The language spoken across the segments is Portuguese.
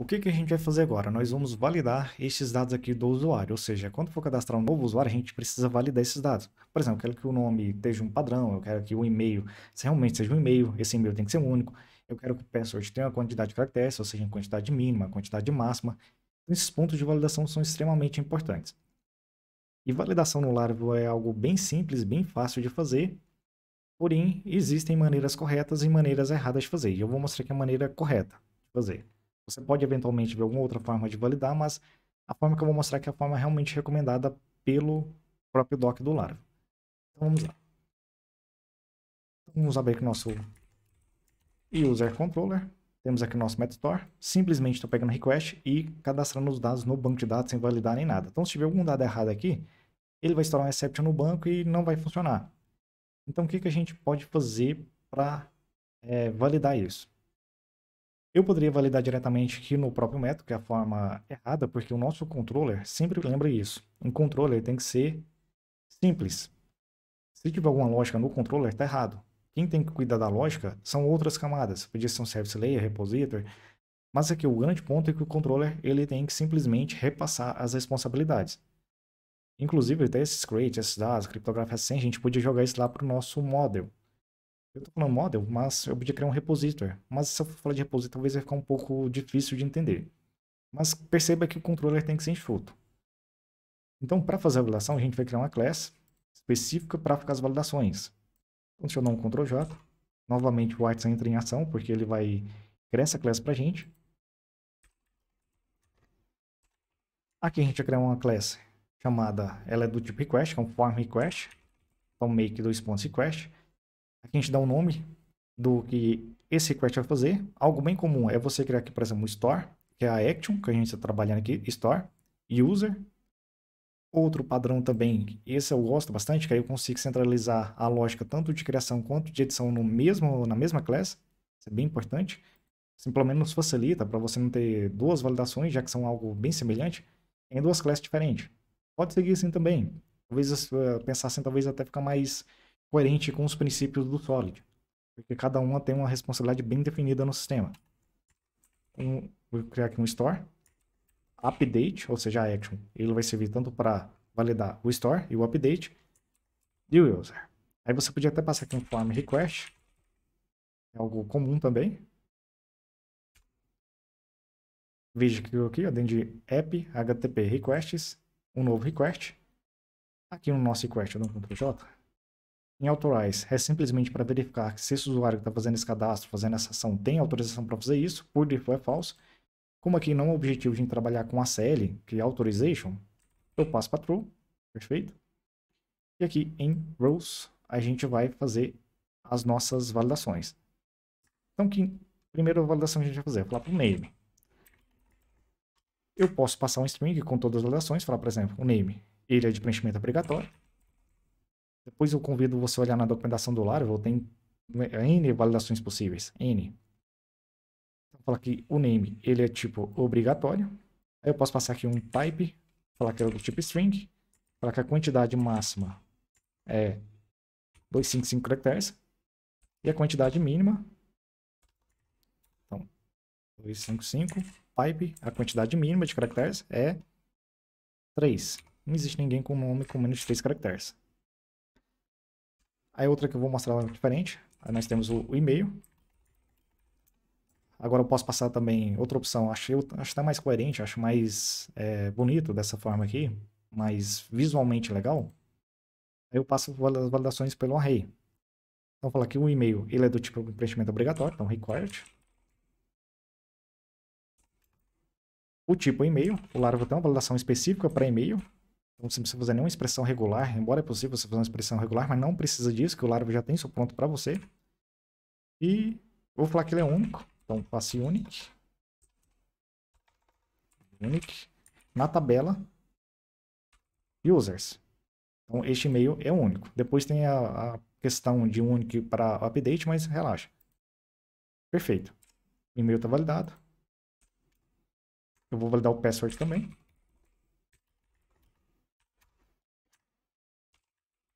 O que, que a gente vai fazer agora? Nós vamos validar esses dados aqui do usuário, ou seja, quando for cadastrar um novo usuário, a gente precisa validar esses dados. Por exemplo, eu quero que o nome esteja um padrão, eu quero que o e-mail realmente seja um e-mail, esse e-mail tem que ser único, eu quero que o password tenha uma quantidade de caracteres, ou seja, quantidade mínima, quantidade máxima. Então, esses pontos de validação são extremamente importantes. E validação no Laravel é algo bem simples, bem fácil de fazer, porém existem maneiras corretas e maneiras erradas de fazer. E eu vou mostrar aqui a maneira correta de fazer. Você pode eventualmente ver alguma outra forma de validar, mas a forma que eu vou mostrar aqui é, é a forma realmente recomendada pelo próprio doc do Laravel. Então vamos lá. Então, vamos abrir aqui nosso user controller. Temos aqui o nosso MetaStore. Simplesmente estou pegando request e cadastrando os dados no banco de dados sem validar nem nada. Então, se tiver algum dado errado aqui, ele vai estourar um exception no banco e não vai funcionar. Então, o que, que a gente pode fazer para é, eh, validar isso? Eu poderia validar diretamente aqui no próprio método, que é a forma errada, porque o nosso controller sempre lembra isso. Um controller tem que ser simples. Se tiver alguma lógica no controller, está errado. Quem tem que cuidar da lógica são outras camadas. Podia ser um service layer, repositor. Mas aqui o grande ponto é que o controller ele tem que simplesmente repassar as responsabilidades. Inclusive, até esses crates, esses dados, criptografia sem, a gente podia jogar isso lá para o nosso model. Eu tô falando model, mas eu podia criar um repositor. Mas se eu for falar de repositor, talvez vai ficar um pouco difícil de entender. Mas perceba que o controller tem que ser enxuto. Então, para fazer a validação, a gente vai criar uma classe específica para ficar as validações. Então, deixa eu dar um Ctrl J. Novamente, o Arts entra em ação, porque ele vai criar essa classe para a gente. Aqui a gente vai criar uma classe chamada, ela é do tipo request, que é um form request. Então, make dois pontos request. Aqui a gente dá um nome do que esse request vai fazer. Algo bem comum é você criar aqui, por exemplo, um store, que é a action que a gente está trabalhando aqui, store, user. Outro padrão também, esse eu gosto bastante, que aí eu consigo centralizar a lógica tanto de criação quanto de edição no mesmo, na mesma classe. Isso é bem importante. simplesmente pelo menos facilita para você não ter duas validações, já que são algo bem semelhante, em duas classes diferentes. Pode seguir assim também. Talvez ah, pensar assim, talvez até ficar mais coerente com os princípios do Solid, porque cada uma tem uma responsabilidade bem definida no sistema. Um, então, vou criar aqui um store, update, ou seja, a action, ele vai servir tanto para validar o store e o update e o user. Aí você podia até passar aqui um form request, é algo comum também. Veja que aqui, ó, dentro de app, http requests, um novo request. Aqui no nosso request eu dou um J, em Authorize é simplesmente para verificar se esse usuário que está fazendo esse cadastro, fazendo essa ação, tem autorização para fazer isso, por default é falso. Como aqui não é o objetivo de trabalhar com a CL que é Authorization, eu passo para True, perfeito? E aqui em Rules, a gente vai fazer as nossas validações. Então, que primeira validação que a gente vai fazer, é falar para o name. Eu posso passar um string com todas as validações, falar, por exemplo, o name, ele é de preenchimento obrigatório. Depois eu convido você a olhar na documentação do Laravel, tem né, N validações possíveis, N. Então, falar que o name, ele é tipo obrigatório. Aí eu posso passar aqui um type, falar que é do tipo string, falar que a quantidade máxima é 255 caracteres e a quantidade mínima então 255 pipe, a quantidade mínima de caracteres é 3. Não existe ninguém com nome com menos de 3 caracteres. Aí outra que eu vou mostrar diferente. Aí nós temos o, o e-mail. Agora eu posso passar também outra opção. Acho, eu, acho até mais coerente, acho mais é, bonito dessa forma aqui. Mais visualmente legal. Aí eu passo as validações pelo array. Então falar que o e-mail ele é do tipo preenchimento obrigatório, então required. O tipo e-mail, o Laravel tem uma validação específica para e-mail, então você não precisa fazer nenhuma expressão regular, embora é possível você fazer uma expressão regular, mas não precisa disso, que o Laravel já tem isso pronto para você. E vou falar que ele é único, então passe unique. Unique. Na tabela, users. Então este e-mail é único. Depois tem a, a questão de único para update, mas relaxa. Perfeito. O e-mail está validado. Eu vou validar o password também.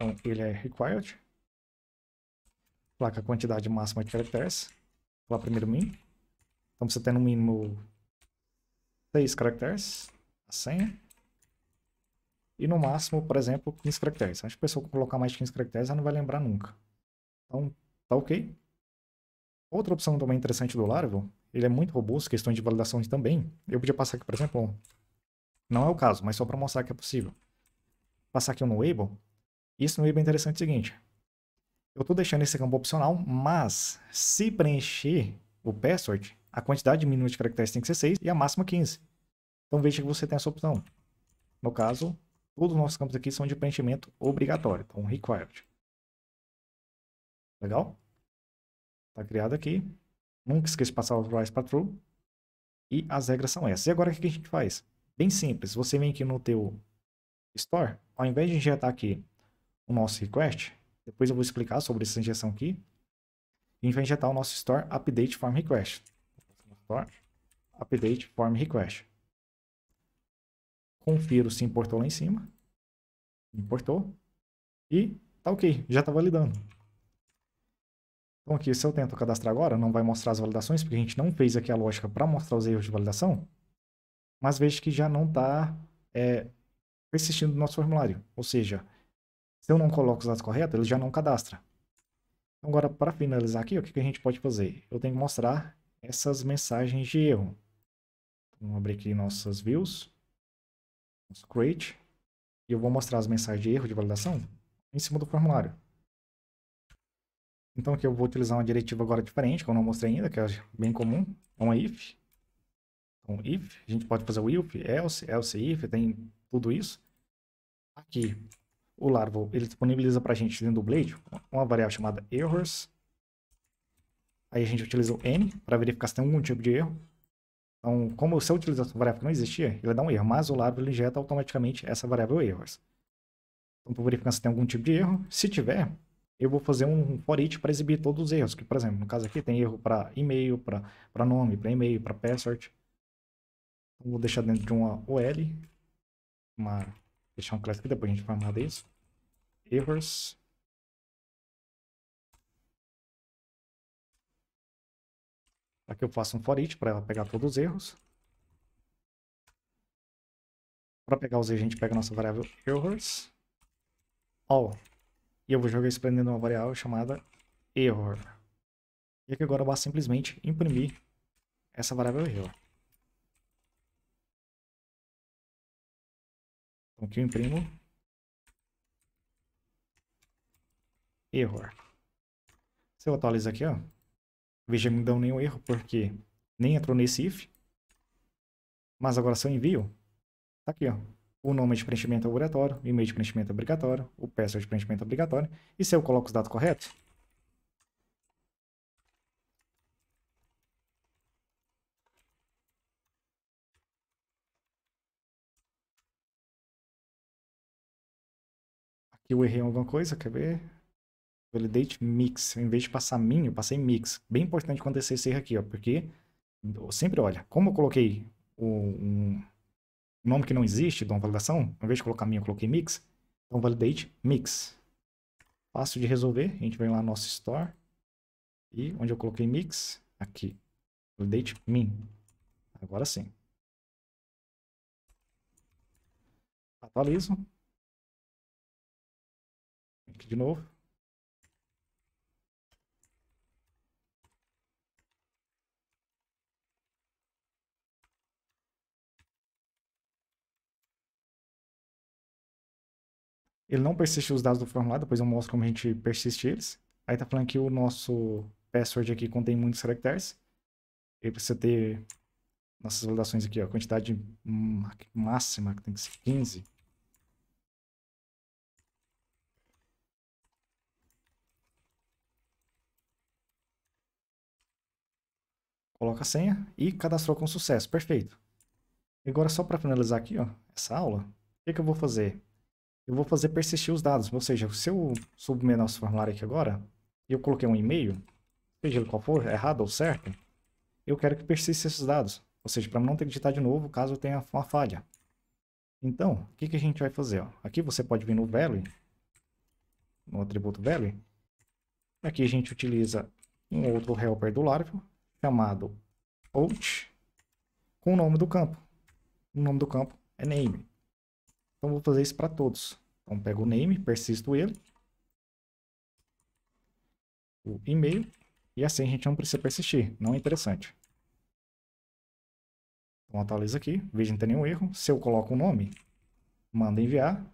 Então ele é required. Placa quantidade máxima de caracteres. Lá primeiro min. Então você tem no mínimo 6 caracteres. A senha. E no máximo, por exemplo, 15 caracteres. Acho que a pessoa colocar mais de 15 caracteres, ela não vai lembrar nunca. Então, tá ok. Outra opção também interessante do Laravel, ele é muito robusto, questão de validação também. Eu podia passar aqui, por exemplo, não é o caso, mas só para mostrar que é possível. Passar aqui um no Able, isso no IBA é interessante o seguinte. Eu estou deixando esse campo opcional, mas se preencher o password, a quantidade mínima de caracteres tem que ser 6 e a máxima 15. Então veja que você tem essa opção. No caso, todos os nossos campos aqui são de preenchimento obrigatório, então required. Legal? Está criado aqui. Nunca esqueça de passar o rise para true. E as regras são essas. E agora o que a gente faz? Bem simples. Você vem aqui no teu store, ao invés de injetar aqui o nosso request. Depois eu vou explicar sobre essa injeção aqui. A gente vai injetar o nosso store update form request. Store update form request. Confiro se importou lá em cima. Importou. E tá ok, já está validando. Então aqui, se eu tento cadastrar agora, não vai mostrar as validações, porque a gente não fez aqui a lógica para mostrar os erros de validação. Mas veja que já não está é, persistindo no nosso formulário. Ou seja, se eu não coloco os dados corretos, ele já não cadastra. Então, agora, para finalizar aqui, o que, que a gente pode fazer? Eu tenho que mostrar essas mensagens de erro. Então, vamos abrir aqui nossas views, nosso create, e eu vou mostrar as mensagens de erro de validação em cima do formulário. Então aqui eu vou utilizar uma diretiva agora diferente, que eu não mostrei ainda, que é bem comum, é uma if. Então if, a gente pode fazer o if, else, else if, tem tudo isso. Aqui o larval ele disponibiliza para a gente dentro do Blade uma variável chamada errors. Aí a gente utiliza o n para verificar se tem algum tipo de erro. Então, como se eu utilizar essa variável que não existia, ele dá um erro, mas o larval ele injeta automaticamente essa variável errors. Então, para verificar se tem algum tipo de erro, se tiver, eu vou fazer um for each para exibir todos os erros. Que, por exemplo, no caso aqui tem erro para e-mail, para nome, para e-mail, para password. Então, vou deixar dentro de uma OL, uma Deixar um clássico depois a gente vai amar isso. Errors. Aqui eu faço um for each para pegar todos os erros. Para pegar os erros, a gente pega a nossa variável errors. All. E eu vou jogar isso prendendo uma variável chamada error. E aqui agora eu vou simplesmente imprimir essa variável error. Então aqui eu imprimo. Error. Se eu atualizar aqui, ó. Veja, não dão nenhum erro, porque nem entrou nesse if. Mas agora se eu envio, tá aqui, ó. O nome de preenchimento é obrigatório, o e-mail de preenchimento é obrigatório, o password de preenchimento é obrigatório. E se eu coloco os dados corretos, que eu errei alguma coisa, quer ver? Validate mix. Em vez de passar min, eu passei mix. Bem importante acontecer esse erro aqui, ó, porque sempre olha, como eu coloquei um nome que não existe de uma validação, ao invés de colocar min, eu coloquei mix. Então, validate mix. Fácil de resolver, a gente vem lá no nosso store. E onde eu coloquei mix, aqui. Validate min. Agora sim. Atualizo de novo. Ele não persiste os dados do formulário, depois eu mostro como a gente persiste eles. Aí tá falando que o nosso password aqui contém muitos caracteres. Ele precisa ter nossas validações aqui, ó, a quantidade máxima que tem que ser 15. Coloca a senha e cadastrou com sucesso. Perfeito. agora, só para finalizar aqui, ó, essa aula, o que, que eu vou fazer? Eu vou fazer persistir os dados. Ou seja, se eu submeter nosso formulário aqui agora, e eu coloquei um e-mail, seja ele qual for, errado ou certo, eu quero que persista esses dados. Ou seja, para não ter que digitar de novo caso eu tenha uma falha. Então, o que, que a gente vai fazer? Ó? Aqui você pode vir no value, no atributo value. Aqui a gente utiliza um outro helper do Laravel, chamado out com o nome do campo. O nome do campo é name. Então vou fazer isso para todos. Então pego o name, persisto ele, o e-mail e assim a gente não precisa persistir, não é interessante. Então atualiza aqui, veja não tem nenhum erro. Se eu coloco o um nome, manda enviar,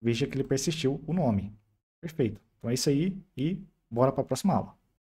veja que ele persistiu o nome. Perfeito. Então é isso aí e bora para a próxima aula.